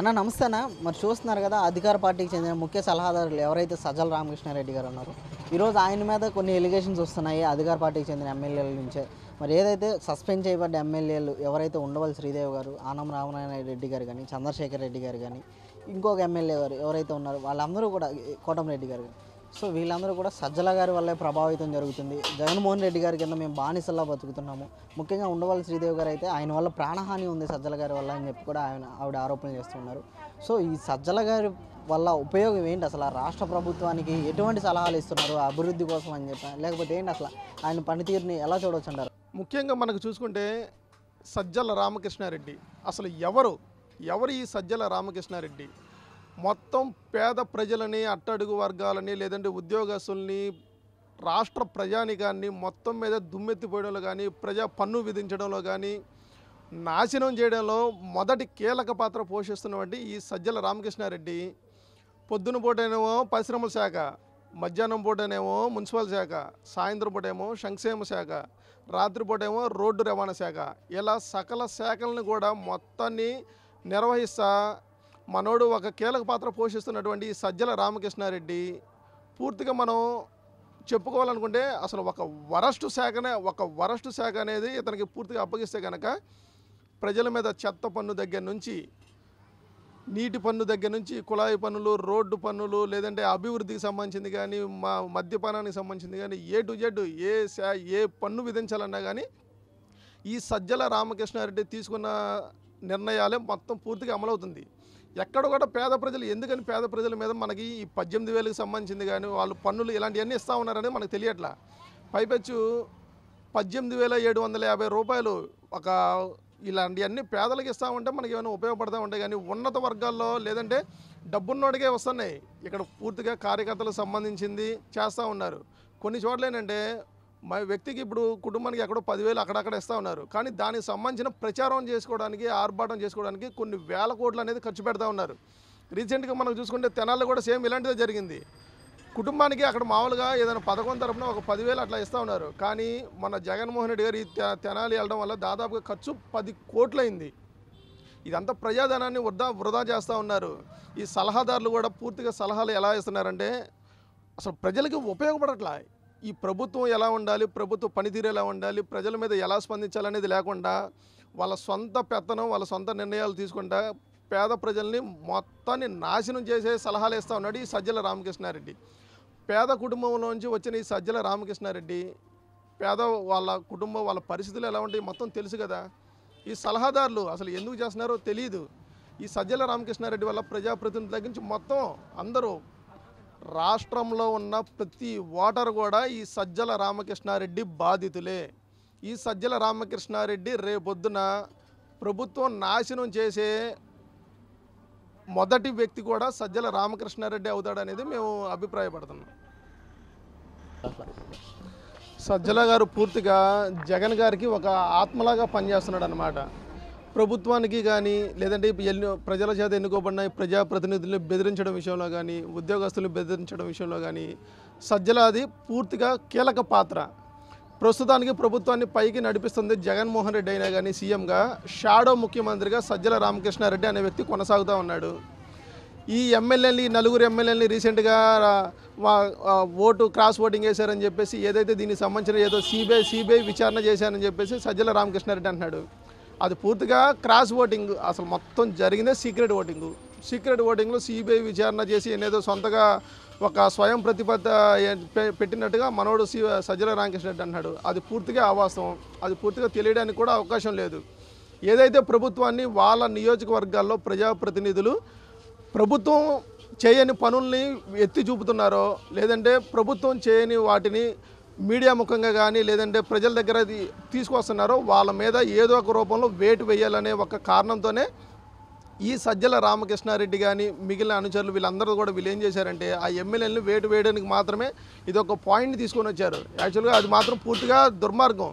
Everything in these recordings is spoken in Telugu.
అన్న నమస్తే అన్న మరి చూస్తున్నారు కదా అధికార పార్టీకి చెందిన ముఖ్య సలహాదారులు ఎవరైతే సజ్జల రామకృష్ణారెడ్డి గారు ఉన్నారు ఈరోజు ఆయన మీద కొన్ని ఎలిగేషన్స్ వస్తున్నాయి అధికార పార్టీకి చెందిన ఎమ్మెల్యేల నుంచే మరి ఏదైతే సస్పెండ్ చేయబడ్డ ఎమ్మెల్యేలు ఎవరైతే ఉండవల్లి శ్రీదేవి గారు ఆనం రామనారాయణ రెడ్డి గారు కానీ చంద్రశేఖర్ రెడ్డి గారు కానీ ఇంకొక ఎమ్మెల్యే గారు ఎవరైతే ఉన్నారో వాళ్ళందరూ కూడా కోటం రెడ్డి గారు కానీ సో వీళ్ళందరూ కూడా సజ్జల గారి వల్లే ప్రభావితం జరుగుతుంది జగన్మోహన్ రెడ్డి గారి కింద మేము బానిసల్లా బతుకుతున్నాము ముఖ్యంగా ఉండవల్లి శ్రీదేవి గారు అయితే ఆయన వల్ల ప్రాణహాని ఉంది సజ్జల గారి వల్ల అని చెప్పి కూడా ఆయన ఆవిడ ఆరోపణలు చేస్తున్నారు సో ఈ సజ్జల గారి వల్ల ఉపయోగం ఏంటి అసలు రాష్ట్ర ప్రభుత్వానికి ఎటువంటి సలహాలు ఇస్తున్నారు అభివృద్ధి కోసం అని చెప్పి లేకపోతే ఏంటి అసలు ఆయన పనితీరుని ఎలా చూడవచ్చు అంటారు ముఖ్యంగా మనకు చూసుకుంటే సజ్జల రామకృష్ణారెడ్డి అసలు ఎవరు ఎవరు ఈ సజ్జల రామకృష్ణారెడ్డి మొత్తం పేద ప్రజలని అట్టడుగు వర్గాలని లేదంటే ఉద్యోగస్తుల్ని రాష్ట్ర ప్రజానికాన్ని మొత్తం మీద దుమ్మెత్తిపోయడంలో కానీ ప్రజా పన్ను విధించడంలో కానీ నాశనం చేయడంలో మొదటి కీలక పాత్ర పోషిస్తున్నటువంటి ఈ సజ్జల రామకృష్ణారెడ్డి పొద్దున పూటనేమో పరిశ్రమల శాఖ మధ్యాహ్నం పూటనేమో మున్సిపల్ శాఖ సాయంత్రం పూటేమో సంక్షేమ శాఖ రాత్రిపూటేమో రోడ్డు రవాణా శాఖ ఇలా సకల శాఖలను కూడా మొత్తాన్ని నిర్వహిస్తా మనోడు ఒక కీలక పాత్ర పోషిస్తున్నటువంటి సజ్జల రామకృష్ణారెడ్డి పూర్తిగా మనం చెప్పుకోవాలనుకుంటే అసలు ఒక వరస్ట్ శాఖనే ఒక వరస్ట్ శాఖ అనేది ఇతనికి పూర్తిగా అప్పగిస్తే కనుక ప్రజల మీద చెత్త పన్ను దగ్గర నుంచి నీటి పన్ను దగ్గర నుంచి కుళాయి పన్నులు రోడ్డు పన్నులు లేదంటే అభివృద్ధికి సంబంధించింది కానీ మా మద్యపానానికి సంబంధించింది కానీ ఏ టు జెడ్ ఏ శా ఏ పన్ను విధించాలన్నా కానీ ఈ సజ్జల రామకృష్ణారెడ్డి తీసుకున్న నిర్ణయాలే మొత్తం పూర్తిగా అమలవుతుంది ఎక్కడ కూడా పేద ప్రజలు ఎందుకని పేద ప్రజల మీద మనకి ఈ పద్దెనిమిది వేలకు సంబంధించింది కానీ వాళ్ళు పన్నులు ఇలాంటివన్నీ ఇస్తూ ఉన్నారనేది మనకు తెలియట్లా పైపెచ్చు పద్దెనిమిది వేల ఏడు వందల యాభై రూపాయలు ఒక ఇలాంటివన్నీ పేదలకు ఇస్తూ ఉంటే మనకి ఏమైనా ఉపయోగపడతా ఉంటాయి కానీ ఉన్నత వర్గాల్లో లేదంటే డబ్బున్నోడికే వస్తున్నాయి ఇక్కడ పూర్తిగా కార్యకర్తలకు సంబంధించింది చేస్తూ ఉన్నారు కొన్ని చోట్ల ఏంటంటే మా వ్యక్తికి ఇప్పుడు కుటుంబానికి ఎక్కడో పదివేలు అక్కడక్కడ ఇస్తూ ఉన్నారు కానీ దానికి సంబంధించిన ప్రచారం చేసుకోవడానికి ఆర్భాటం చేసుకోవడానికి కొన్ని వేల కోట్లు అనేది ఖర్చు పెడతా ఉన్నారు రీసెంట్గా మనం చూసుకుంటే తెనాలి కూడా సేమ్ ఇలాంటిదే జరిగింది కుటుంబానికి అక్కడ మామూలుగా ఏదైనా పథకం తరపున ఒక పదివేలు అట్లా ఇస్తూ ఉన్నారు కానీ మన జగన్మోహన్ రెడ్డి గారు ఈ తెనాలి వెళ్ళడం వల్ల దాదాపుగా ఖర్చు పది కోట్లయింది ఇదంతా ప్రజాధనాన్ని వృధా వృధా చేస్తూ ఉన్నారు ఈ సలహాదారులు కూడా పూర్తిగా సలహాలు ఎలా ఇస్తున్నారంటే అసలు ప్రజలకి ఉపయోగపడట్లే ఈ ప్రభుత్వం ఎలా ఉండాలి ప్రభుత్వ పనితీరు ఎలా ఉండాలి ప్రజల మీద ఎలా స్పందించాలనేది లేకుండా వాళ్ళ సొంత పెత్తనం వాళ్ళ సొంత నిర్ణయాలు తీసుకుంటా పేద ప్రజల్ని మొత్తాన్ని నాశనం చేసే సలహాలు ఇస్తూ ఉన్నాడు ఈ సజ్జల రామకృష్ణారెడ్డి పేద కుటుంబంలోంచి వచ్చిన ఈ సజ్జల రామకృష్ణారెడ్డి పేద వాళ్ళ కుటుంబం వాళ్ళ పరిస్థితులు ఎలా ఉంటాయి మొత్తం తెలుసు కదా ఈ సలహాదారులు అసలు ఎందుకు చేస్తున్నారో తెలియదు ఈ సజ్జల రామకృష్ణారెడ్డి వల్ల ప్రజాప్రతినిధుల నుంచి మొత్తం అందరూ రాష్ట్రంలో ఉన్న ప్రతి ఓటర్ కూడా ఈ సజ్జల రామకృష్ణారెడ్డి బాధితులే ఈ సజ్జల రామకృష్ణారెడ్డి రేపొద్దున ప్రభుత్వం నాశనం చేసే మొదటి వ్యక్తి కూడా సజ్జల రామకృష్ణారెడ్డి అవుతాడనేది మేము అభిప్రాయపడుతున్నాం సజ్జల గారు పూర్తిగా జగన్ గారికి ఒక ఆత్మలాగా పనిచేస్తున్నాడు అనమాట ప్రభుత్వానికి కానీ లేదంటే ప్రజల చేత ఎన్నుకోబడిన ప్రజాప్రతినిధులను బెదిరించడం విషయంలో కానీ ఉద్యోగస్తులను బెదిరించడం విషయంలో కానీ సజ్జలాది పూర్తిగా కీలక పాత్ర ప్రస్తుతానికి ప్రభుత్వాన్ని పైకి నడిపిస్తుంది జగన్మోహన్ రెడ్డి అయినా కానీ సీఎంగా షాడో ముఖ్యమంత్రిగా సజ్జల రామకృష్ణారెడ్డి అనే వ్యక్తి కొనసాగుతూ ఉన్నాడు ఈ ఎమ్మెల్యేని నలుగురు ఎమ్మెల్యేని రీసెంట్గా ఓటు క్రాస్ ఓటింగ్ వేశారని చెప్పేసి ఏదైతే దీనికి సంబంధించిన ఏదో సిబిఐ సిబిఐ విచారణ చేశారని చెప్పేసి సజ్జల రామకృష్ణారెడ్డి అంటున్నాడు అది పూర్తిగా క్రాస్ ఓటింగ్ అసలు మొత్తం జరిగిందే సీక్రెట్ ఓటింగ్ సీక్రెట్ ఓటింగ్లో సిబిఐ విచారణ చేసి ఏదో సొంతగా ఒక స్వయం ప్రతిపత్త పెట్టినట్టుగా మనోడు సి సజ్జల రామకృష్ణ రెడ్డి అన్నాడు అది పూర్తిగా అవాస్తవం అది పూర్తిగా తెలియడానికి కూడా అవకాశం లేదు ఏదైతే ప్రభుత్వాన్ని వాళ్ళ నియోజకవర్గాల్లో ప్రజాప్రతినిధులు ప్రభుత్వం చేయని పనుల్ని ఎత్తి చూపుతున్నారో లేదంటే ప్రభుత్వం చేయని వాటిని మీడియా ముఖంగా కానీ లేదంటే ప్రజల దగ్గర తీసుకొస్తున్నారో వాళ్ళ మీద ఏదో ఒక రూపంలో వేటు వేయాలనే ఒక కారణంతోనే ఈ సజ్జల రామకృష్ణారెడ్డి కానీ మిగిలిన అనుచరులు వీళ్ళందరూ కూడా వీళ్ళు ఏం చేశారంటే ఆ ఎమ్మెల్యేలను వేటు వేయడానికి మాత్రమే ఇది ఒక పాయింట్ తీసుకొని వచ్చారు యాక్చువల్గా అది మాత్రం పూర్తిగా దుర్మార్గం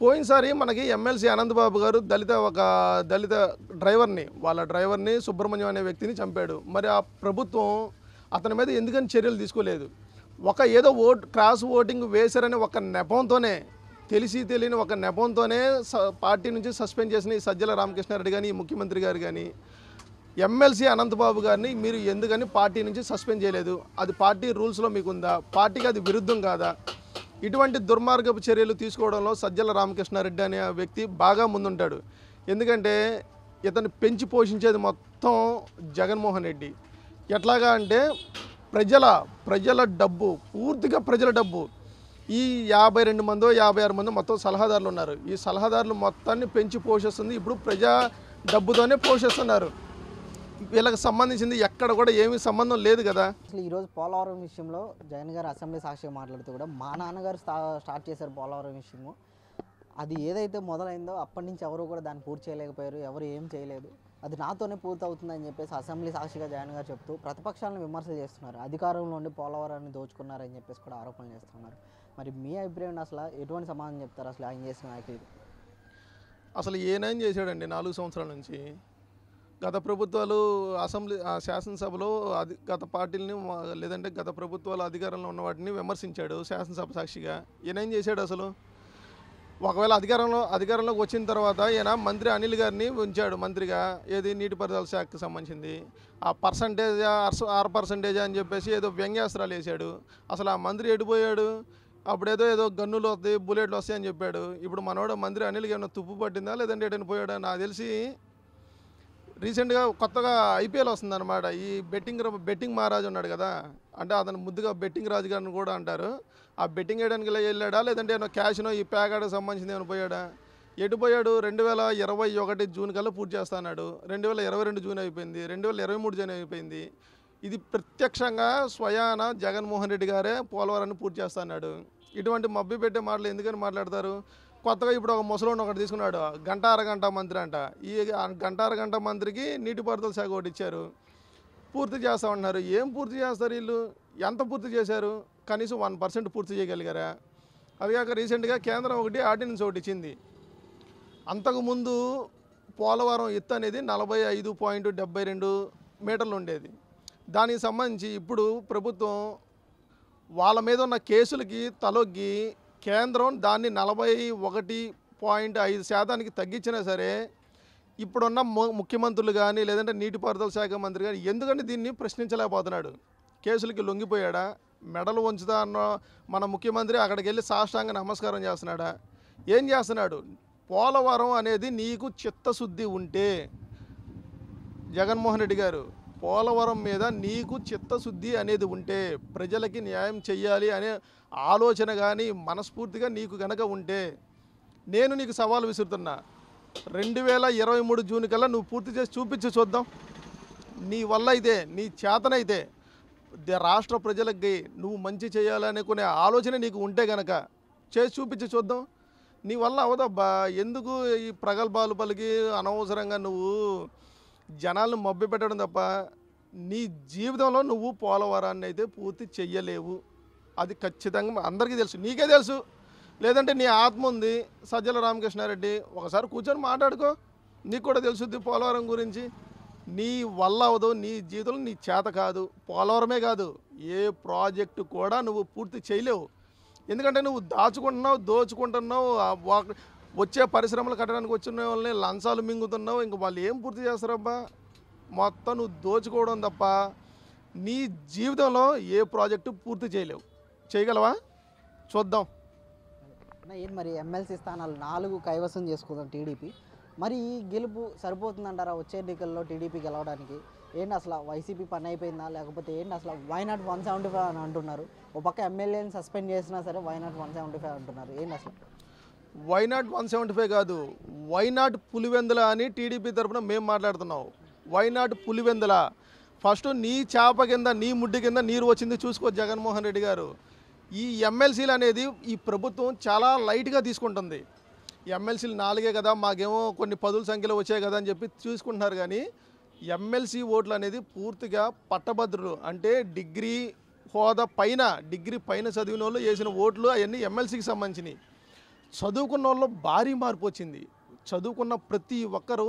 పోయినసారి మనకి ఎమ్మెల్సీ అనంతబాబు గారు దళిత ఒక దళిత డ్రైవర్ని వాళ్ళ డ్రైవర్ని సుబ్రహ్మణ్యం అనే వ్యక్తిని చంపాడు మరి ఆ ప్రభుత్వం అతని మీద ఎందుకని చర్యలు తీసుకోలేదు ఒక ఏదో ఓట్ క్రాస్ ఓటింగ్ వేశారని ఒక నెపంతోనే తెలిసి తెలియని ఒక నెపంతోనే పార్టీ నుంచి సస్పెండ్ చేసిన ఈ సజ్జల రామకృష్ణారెడ్డి కానీ ముఖ్యమంత్రి గారు కానీ ఎమ్మెల్సీ అనంతబాబు గారిని మీరు ఎందుకని పార్టీ నుంచి సస్పెండ్ చేయలేదు అది పార్టీ రూల్స్లో మీకుందా పార్టీకి అది విరుద్ధం కాదా ఇటువంటి దుర్మార్గపు చర్యలు తీసుకోవడంలో సజ్జల రామకృష్ణారెడ్డి అనే వ్యక్తి బాగా ముందుంటాడు ఎందుకంటే ఇతను పెంచి పోషించేది మొత్తం జగన్మోహన్ రెడ్డి ఎట్లాగా అంటే ప్రజల ప్రజల డబ్బు పూర్తిగా ప్రజల డబ్బు ఈ యాభై రెండు మందో యాభై ఆరు మందో మొత్తం సలహాదారులు ఉన్నారు ఈ సలహాదారులు మొత్తాన్ని పెంచి పోషిస్తుంది ఇప్పుడు ప్రజా డబ్బుతోనే పోషిస్తున్నారు వీళ్ళకి సంబంధించింది ఎక్కడ కూడా ఏమీ సంబంధం లేదు కదా అసలు ఈరోజు పోలవరం విషయంలో జగన్ గారు అసెంబ్లీ సాక్షి మాట్లాడుతూ కూడా మా నాన్నగారు స్టార్ట్ చేశారు పోలవరం విషయము అది ఏదైతే మొదలైందో అప్పటి నుంచి ఎవరు కూడా దాన్ని పూర్తి చేయలేకపోయారు ఎవరు ఏం చేయలేదు అది నాతోనే పూర్తవుతుందని చెప్పేసి అసెంబ్లీ సాక్షిగా జాయిన్గా గారు చెప్తూ ప్రతిపక్షాలను విమర్శలు చేస్తున్నారు అధికారంలో ఉండి పోలవరాన్ని దోచుకున్నారని చెప్పేసి కూడా ఆరోపణలు చేస్తున్నారు మరి మీ అభిప్రాయం అసలు ఎటువంటి సమాధానం చెప్తారు అసలు ఆయన చేసిన నాయకులు అసలు ఏనేం చేశాడండి నాలుగు సంవత్సరాల నుంచి గత ప్రభుత్వాలు అసెంబ్లీ శాసనసభలో అది గత పార్టీలని లేదంటే గత ప్రభుత్వాలు అధికారంలో ఉన్న వాటిని విమర్శించాడు శాసనసభ సాక్షిగా ఈయనేం చేశాడు అసలు ఒకవేళ అధికారంలో అధికారంలోకి వచ్చిన తర్వాత ఈయన మంత్రి అనిల్ గారిని ఉంచాడు మంత్రిగా ఏది నీటిపారుదల శాఖకి సంబంధించింది ఆ పర్సంటేజ్ ఆరు పర్సంటేజ్ అని చెప్పేసి ఏదో వ్యంగ్యాస్త్రాలు వేసాడు అసలు ఆ మంత్రి ఎడిపోయాడు అప్పుడేదో ఏదో గన్నులు వస్తాయి బుల్లెట్లు వస్తాయని చెప్పాడు ఇప్పుడు మనవాడు మంత్రి అనిల్ గారిని తుప్పు పట్టిందా లేదంటే ఎటైనా పోయాడా నాకు తెలిసి రీసెంట్గా కొత్తగా ఐపీఎల్ వస్తుందన్నమాట ఈ బెట్టింగ్ బెట్టింగ్ మహారాజు ఉన్నాడు కదా అంటే అతను ముద్దుగా బెట్టింగ్ రాజు గారిని కూడా అంటారు ఆ బెట్టింగ్ వేయడానికి వెళ్ళాడా లేదంటే ఏమో క్యాష్నో ఈ ప్యాకాడు సంబంధించింది ఏమైనా పోయాడా ఎటు పోయాడు రెండు వేల ఇరవై ఒకటి జూన్ కల్లా పూర్తి చేస్తాడు రెండు వేల ఇరవై రెండు జూన్ అయిపోయింది రెండు వేల ఇరవై మూడు జూన్ అయిపోయింది ఇది ప్రత్యక్షంగా స్వయాన జగన్మోహన్ రెడ్డి గారే పోలవరాన్ని పూర్తి చేస్తున్నాడు ఇటువంటి మబ్బి పెట్టే మాటలు ఎందుకని మాట్లాడతారు కొత్తగా ఇప్పుడు ఒక ముసలోని ఒకటి తీసుకున్నాడు గంట అరగంట మంత్రి అంట ఈ గంట అరగంట మంత్రికి నీటిపారుదల శాఖ ఒకటి ఇచ్చారు పూర్తి చేస్తామంటున్నారు ఏం పూర్తి చేస్తారు వీళ్ళు ఎంత పూర్తి చేశారు కనీసం వన్ పర్సెంట్ పూర్తి చేయగలిగారా కాక రీసెంట్గా కేంద్రం ఒకటి ఆర్డినెన్స్ ఒకటి ఇచ్చింది అంతకుముందు పోలవరం ఎత్తు అనేది నలభై ఐదు పాయింట్ డెబ్బై రెండు మీటర్లు ఉండేది దానికి సంబంధించి ఇప్పుడు ప్రభుత్వం వాళ్ళ మీద ఉన్న కేసులకి తలొగ్గి కేంద్రం దాన్ని నలభై ఒకటి పాయింట్ ఐదు శాతానికి తగ్గించినా సరే ఇప్పుడున్న ముఖ్యమంత్రులు కానీ లేదంటే నీటిపారుదల శాఖ మంత్రి కానీ ఎందుకంటే దీన్ని ప్రశ్నించలేకపోతున్నాడు కేసులకి లొంగిపోయాడా మెడలు ఉంచుతా అన్న మన ముఖ్యమంత్రి అక్కడికి వెళ్ళి సాష్టాంగ నమస్కారం చేస్తున్నాడా ఏం చేస్తున్నాడు పోలవరం అనేది నీకు చిత్తశుద్ధి ఉంటే జగన్మోహన్ రెడ్డి గారు పోలవరం మీద నీకు చిత్తశుద్ధి అనేది ఉంటే ప్రజలకి న్యాయం చేయాలి అనే ఆలోచన కానీ మనస్ఫూర్తిగా నీకు కనుక ఉంటే నేను నీకు సవాలు విసురుతున్నా రెండు వేల ఇరవై మూడు జూన్ కల్లా నువ్వు పూర్తి చేసి చూపించి చూద్దాం నీ వల్ల అయితే నీ చేతనైతే రాష్ట్ర ప్రజలకి నువ్వు మంచి చేయాలనుకునే ఆలోచన నీకు ఉంటే గనక చేసి చూపించి చూద్దాం నీ వల్ల అవదా ఎందుకు ఈ ప్రగల్భాలు పలికి అనవసరంగా నువ్వు జనాలను మబ్బి పెట్టడం తప్ప నీ జీవితంలో నువ్వు పోలవరాన్ని అయితే పూర్తి చెయ్యలేవు అది ఖచ్చితంగా అందరికీ తెలుసు నీకే తెలుసు లేదంటే నీ ఆత్మ ఉంది సజ్జల రామకృష్ణారెడ్డి ఒకసారి కూర్చొని మాట్లాడుకో నీకు కూడా తెలుసుద్ది పోలవరం గురించి నీ వల్ల అవదు నీ జీతం నీ చేత కాదు పోలవరమే కాదు ఏ ప్రాజెక్టు కూడా నువ్వు పూర్తి చేయలేవు ఎందుకంటే నువ్వు దాచుకుంటున్నావు దోచుకుంటున్నావు వచ్చే పరిశ్రమలు కట్టడానికి వచ్చిన వాళ్ళని లంచాలు మింగుతున్నావు ఇంక వాళ్ళు ఏం పూర్తి చేస్తారబ్బా మొత్తం నువ్వు దోచుకోవడం తప్ప నీ జీవితంలో ఏ ప్రాజెక్టు పూర్తి చేయలేవు చేయగలవా చూద్దాం ఏంటి మరి ఎమ్మెల్సీ స్థానాలు నాలుగు కైవసం చేసుకుందాం టీడీపీ మరి ఈ గెలుపు సరిపోతుందంటారా వచ్చే ఎన్నికల్లో టీడీపీ గెలవడానికి ఏంటి అసలు వైసీపీ పని అయిపోయిందా లేకపోతే ఏంటి అసలు వైనాట్ వన్ సెవెంటీ ఫైవ్ అని అంటున్నారు ఒక పక్క ఎమ్మెల్యేని సస్పెండ్ చేసినా సరే వైనాట్ వన్ సెవెంటీ ఫైవ్ అంటున్నారు ఏంటి అసలు వైనాట్ వన్ సెవెంటీ ఫైవ్ కాదు వైనాట్ పులివెందుల అని టీడీపీ తరఫున మేము మాట్లాడుతున్నాం వైనాట్ పులివెందుల ఫస్ట్ నీ చేప కింద నీ ముడ్డి కింద నీరు వచ్చింది చూసుకో జగన్మోహన్ రెడ్డి గారు ఈ ఎమ్మెల్సీలు అనేది ఈ ప్రభుత్వం చాలా లైట్గా తీసుకుంటుంది ఎమ్మెల్సీలు నాలుగే కదా మాకేమో కొన్ని పదుల సంఖ్యలో వచ్చాయి కదా అని చెప్పి చూసుకుంటున్నారు కానీ ఎమ్మెల్సీ ఓట్లు అనేది పూర్తిగా పట్టభద్రులు అంటే డిగ్రీ హోదా పైన డిగ్రీ పైన చదివిన వాళ్ళు వేసిన ఓట్లు అవన్నీ ఎమ్మెల్సీకి సంబంధించినవి చదువుకున్న వాళ్ళు భారీ మార్పు వచ్చింది చదువుకున్న ప్రతి ఒక్కరూ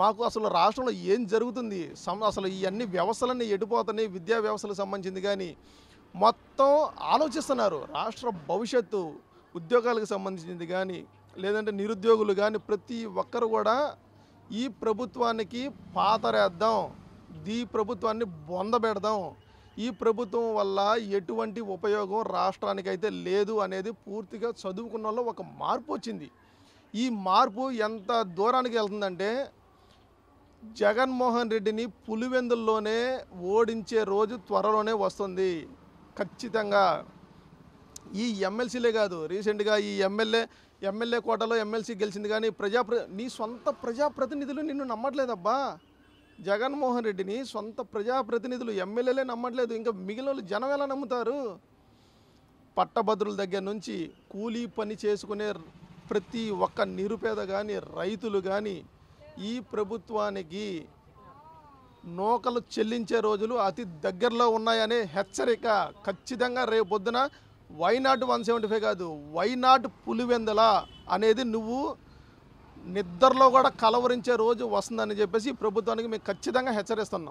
మాకు అసలు రాష్ట్రంలో ఏం జరుగుతుంది అసలు ఇవన్నీ వ్యవస్థలన్నీ ఎడిపోతున్నాయి విద్యా వ్యవస్థలకు సంబంధించింది కానీ మొత్తం ఆలోచిస్తున్నారు రాష్ట్ర భవిష్యత్తు ఉద్యోగాలకు సంబంధించింది కానీ లేదంటే నిరుద్యోగులు కానీ ప్రతి ఒక్కరు కూడా ఈ ప్రభుత్వానికి పాతరేద్దాం ఈ ప్రభుత్వాన్ని బొందబెడదాం ఈ ప్రభుత్వం వల్ల ఎటువంటి ఉపయోగం రాష్ట్రానికైతే లేదు అనేది పూర్తిగా చదువుకున్న వాళ్ళు ఒక మార్పు వచ్చింది ఈ మార్పు ఎంత దూరానికి వెళ్తుందంటే జగన్మోహన్ రెడ్డిని పులివెందుల్లోనే ఓడించే రోజు త్వరలోనే వస్తుంది ఖచ్చితంగా ఈ ఎమ్మెల్సీలే కాదు రీసెంట్గా ఈ ఎమ్మెల్యే ఎమ్మెల్యే కోటలో ఎమ్మెల్సీ గెలిచింది కానీ ప్రజాప్ర నీ సొంత ప్రజాప్రతినిధులు నిన్ను నమ్మట్లేదబ్బా జగన్మోహన్ రెడ్డిని సొంత ప్రజాప్రతినిధులు ఎమ్మెల్యేలే నమ్మట్లేదు ఇంకా మిగిలిన జనం ఎలా నమ్ముతారు పట్టభద్రుల దగ్గర నుంచి కూలీ పని చేసుకునే ప్రతి ఒక్క నిరుపేద కానీ రైతులు కానీ ఈ ప్రభుత్వానికి నూకలు చెల్లించే రోజులు అతి దగ్గరలో ఉన్నాయనే హెచ్చరిక ఖచ్చితంగా రేపు పొద్దున వైనాట్ వన్ సెవెంటీ ఫైవ్ కాదు వైనాట్ పులివెందల అనేది నువ్వు నిద్రలో కూడా కలవరించే రోజు వస్తుందని చెప్పేసి ప్రభుత్వానికి మేము ఖచ్చితంగా హెచ్చరిస్తున్నాం